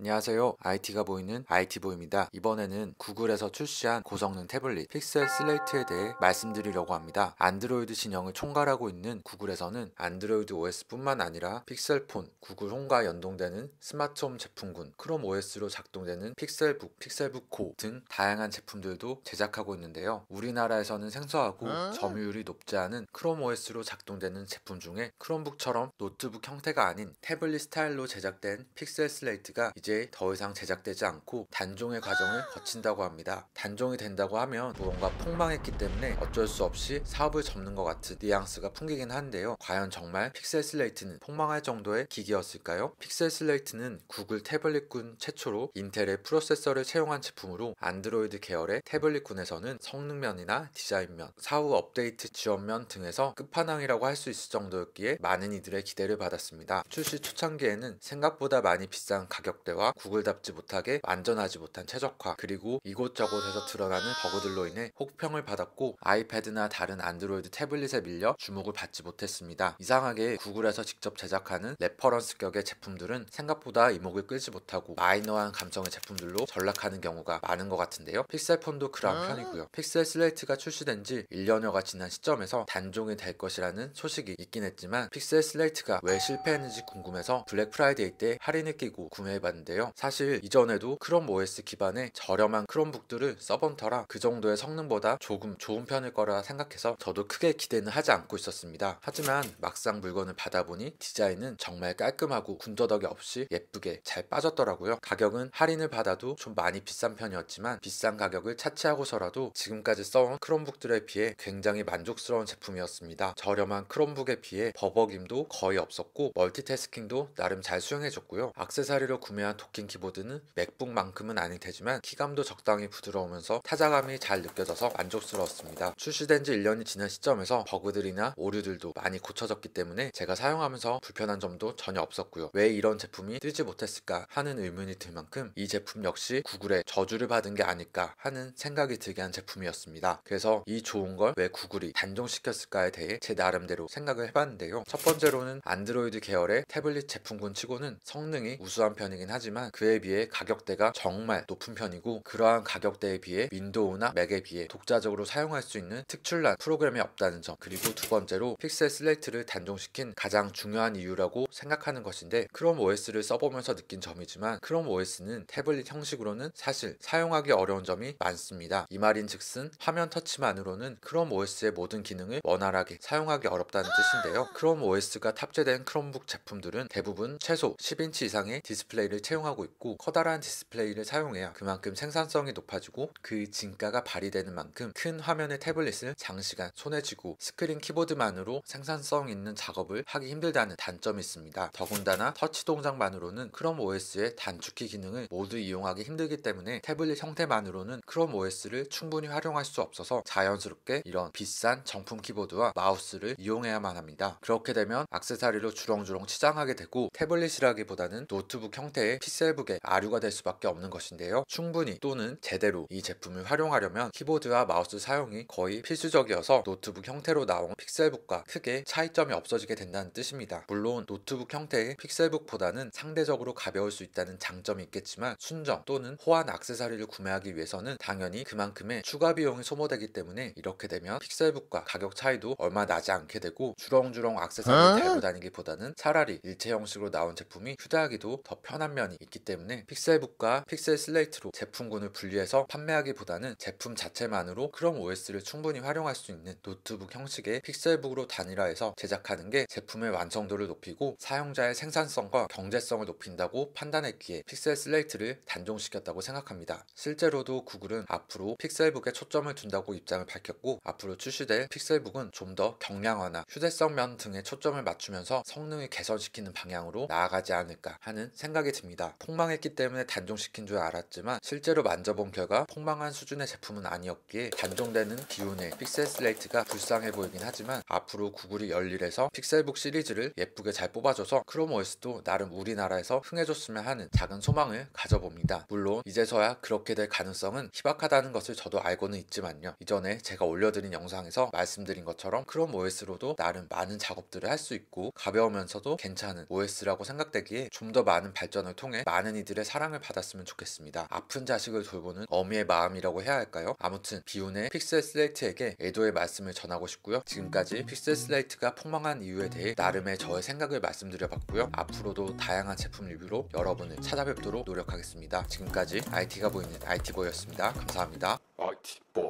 안녕하세요. IT가 보이는 IT보입니다. 이번에는 구글에서 출시한 고성능 태블릿 픽셀 슬레이트에 대해 말씀드리려고 합니다. 안드로이드 진영을 총괄하고 있는 구글에서는 안드로이드 OS뿐만 아니라 픽셀폰, 구글 홈과 연동되는 스마트홈 제품군, 크롬 OS로 작동되는 픽셀북, 픽셀북 코 등 다양한 제품들도 제작하고 있는데요. 우리나라에서는 생소하고 아. 점유율이 높지 않은 크롬 OS로 작동되는 제품 중에 크롬북처럼 노트북 형태가 아닌 태블릿 스타일로 제작된 픽셀 슬레이트가 이제 이제 더 이상 제작되지 않고 단종의 과정을 거친다고 합니다. 단종이 된다고 하면 무언가 폭망했기 때문에 어쩔 수 없이 사업을 접는 것 같은 뉘앙스가 풍기긴 한데요. 과연 정말 픽셀 슬레이트는 폭망할 정도의 기기였을까요? 픽셀 슬레이트는 구글 태블릿군 최초로 인텔의 프로세서를 채용한 제품으로 안드로이드 계열의 태블릿군에서는 성능면이나 디자인면, 사후 업데이트 지원면 등에서 끝판왕이라고 할 수 있을 정도였기에 많은 이들의 기대를 받았습니다. 출시 초창기에는 생각보다 많이 비싼 가격대와 개발과 구글답지 못하게 안전하지 못한 최적화 그리고 이곳저곳에서 드러나는 버그들로 인해 혹평을 받았고 아이패드나 다른 안드로이드 태블릿에 밀려 주목을 받지 못했습니다. 이상하게 구글에서 직접 제작하는 레퍼런스격의 제품들은 생각보다 이목을 끌지 못하고 마이너한 감성의 제품들로 전락하는 경우가 많은 것 같은데요. 픽셀폰도 그러한 아. 편이고요. 픽셀 슬레이트가 출시된 지 1년여가 지난 시점에서 단종이 될 것이라는 소식이 있긴 했지만 픽셀 슬레이트가 왜 실패했는지 궁금해서 블랙 프라이데이 때 할인을 끼고 구매해봤는데 있는데요. 사실 이전에도 크롬 OS 기반의 저렴한 크롬북들을 써본 터라 그 정도의 성능보다 조금 좋은 편일 거라 생각해서 저도 크게 기대는 하지 않고 있었습니다. 하지만 막상 물건을 받아보니 디자인은 정말 깔끔하고 군더더기 없이 예쁘게 잘 빠졌더라고요. 가격은 할인을 받아도 좀 많이 비싼 편이었지만 비싼 가격을 차치하고서라도 지금까지 써온 크롬북들에 비해 굉장히 만족스러운 제품이었습니다. 저렴한 크롬북에 비해 버벅임도 거의 없었고 멀티태스킹도 나름 잘수용해줬고요 악세사리로 구매한 도킹 키보드는 맥북만큼은 아닐 테지만 키감도 적당히 부드러우면서 타자감이 잘 느껴져서 만족스러웠습니다. 출시된 지 1년이 지난 시점에서 버그들이나 오류들도 많이 고쳐졌기 때문에 제가 사용하면서 불편한 점도 전혀 없었고요. 왜 이런 제품이 뜨지 못했을까 하는 의문이 들 만큼 이 제품 역시 구글의 저주를 받은 게 아닐까 하는 생각이 들게 한 제품이었습니다. 그래서 이 좋은 걸 왜 구글이 단종시켰을까에 대해 제 나름대로 생각을 해봤는데요. 첫 번째로는 안드로이드 계열의 태블릿 제품군 치고는 성능이 우수한 편이긴 하지만 하지만 그에 비해 가격대가 정말 높은 편이고 그러한 가격대에 비해 윈도우나 맥에 비해 독자적으로 사용할 수 있는 특출난 프로그램이 없다는 점 그리고 두 번째로 픽셀 슬레이트를 단종시킨 가장 중요한 이유라고 생각하는 것인데 크롬 OS를 써보면서 느낀 점이지만 크롬 OS는 태블릿 형식으로는 사실 사용하기 어려운 점이 많습니다. 이 말인 즉슨 화면 터치만으로는 크롬 OS의 모든 기능을 원활하게 사용하기 어렵다는 뜻인데요. 크롬 OS가 탑재된 크롬북 제품들은 대부분 최소 10인치 이상의 디스플레이를 채운 사용하고 있고 커다란 디스플레이를 사용해야 그만큼 생산성이 높아지고 그 진가가 발휘되는 만큼 큰 화면의 태블릿을 장시간 손에 쥐고 스크린 키보드만으로 생산성 있는 작업을 하기 힘들다는 단점이 있습니다. 더군다나 터치 동작만으로는 크롬 OS의 단축키 기능을 모두 이용하기 힘들기 때문에 태블릿 형태만으로는 크롬 OS를 충분히 활용할 수 없어서 자연스럽게 이런 비싼 정품 키보드와 마우스를 이용해야만 합니다. 그렇게 되면 악세사리로 주렁주렁 치장하게 되고 태블릿이라기보다는 노트북 형태의 픽셀북의 아류가 될 수밖에 없는 것인데요. 충분히 또는 제대로 이 제품을 활용하려면 키보드와 마우스 사용이 거의 필수적이어서 노트북 형태로 나온 픽셀북과 크게 차이점이 없어지게 된다는 뜻입니다. 물론 노트북 형태의 픽셀북보다는 상대적으로 가벼울 수 있다는 장점이 있겠지만 순정 또는 호환 악세사리를 구매하기 위해서는 당연히 그만큼의 추가 비용이 소모되기 때문에 이렇게 되면 픽셀북과 가격 차이도 얼마 나지 않게 되고 주렁주렁 악세사리를 아. 달고 다니기보다는 차라리 일체 형식으로 나온 제품이 휴대하기도 더 편한 면이 제한이 있기 때문에 픽셀북과 픽셀 슬레이트로 제품군을 분리해서 판매하기보다는 제품 자체만으로 크롬 OS를 충분히 활용할 수 있는 노트북 형식의 픽셀북으로 단일화해서 제작하는 게 제품의 완성도를 높이고 사용자의 생산성과 경제성을 높인다고 판단했기에 픽셀 슬레이트를 단종시켰다고 생각합니다. 실제로도 구글은 앞으로 픽셀북에 초점을 둔다고 입장을 밝혔고 앞으로 출시될 픽셀북은 좀 더 경량화나 휴대성 면 등에 초점을 맞추면서 성능을 개선시키는 방향으로 나아가지 않을까 하는 생각이 듭니다. 있습니다. 폭망했기 때문에 단종시킨 줄 알았지만 실제로 만져본 결과 폭망한 수준의 제품은 아니었기에 단종되는 기운의 픽셀 슬레이트가 불쌍해 보이긴 하지만 앞으로 구글이 열일해서 픽셀북 시리즈를 예쁘게 잘 뽑아줘서 크롬 OS도 나름 우리나라에서 흥해줬으면 하는 작은 소망을 가져봅니다. 물론 이제서야 그렇게 될 가능성은 희박하다는 것을 저도 알고는 있지만요. 이전에 제가 올려드린 영상에서 말씀드린 것처럼 크롬 OS로도 나름 많은 작업들을 할 수 있고 가벼우면서도 괜찮은 OS라고 생각되기에 좀 더 많은 발전을 통해 통해 많은 이들의 사랑을 받았으면 좋겠습니다. 아픈 자식을 돌보는 어미의 마음이라고 해야 할까요? 아무튼 비운의 픽셀 슬레이트에게 애도의 말씀을 전하고 싶고요. 지금까지 픽셀 슬레이트가 폭망한 이유에 대해 나름의 저의 생각을 말씀드려봤고요. 앞으로도 다양한 제품 리뷰로 여러분을 찾아뵙도록 노력하겠습니다. 지금까지 IT가 보이는 IT보이였습니다. 감사합니다. IT 보이.